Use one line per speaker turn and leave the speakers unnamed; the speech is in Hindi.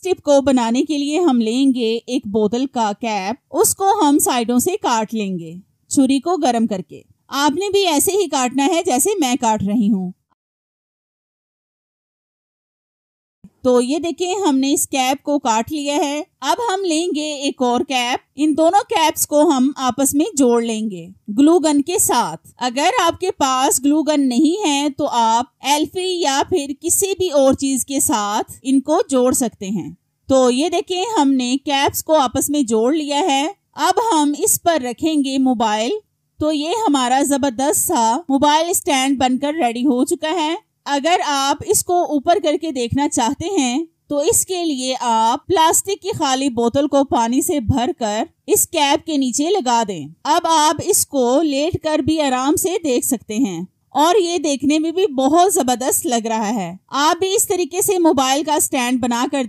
स्टिप को बनाने के लिए हम लेंगे एक बोतल का कैप उसको हम साइडों से काट लेंगे छुरी को गर्म करके आपने भी ऐसे ही काटना है जैसे मैं काट रही हूँ तो ये देखिए हमने इस कैप को काट लिया है अब हम लेंगे एक और कैप इन दोनों कैप्स को हम आपस में जोड़ लेंगे ग्लू गन के साथ अगर आपके पास ग्लू गन नहीं है तो आप एल्फी या फिर किसी भी और चीज के साथ इनको जोड़ सकते हैं तो ये देखिए हमने कैप्स को आपस में जोड़ लिया है अब हम इस पर रखेंगे मोबाइल तो ये हमारा जबरदस्त सा मोबाइल स्टैंड बनकर रेडी हो चुका है अगर आप इसको ऊपर करके देखना चाहते हैं तो इसके लिए आप प्लास्टिक की खाली बोतल को पानी से भर कर इस कैप के नीचे लगा दें अब आप इसको लेट कर भी आराम से देख सकते हैं और ये देखने में भी बहुत जबरदस्त लग रहा है आप भी इस तरीके से मोबाइल का स्टैंड बना कर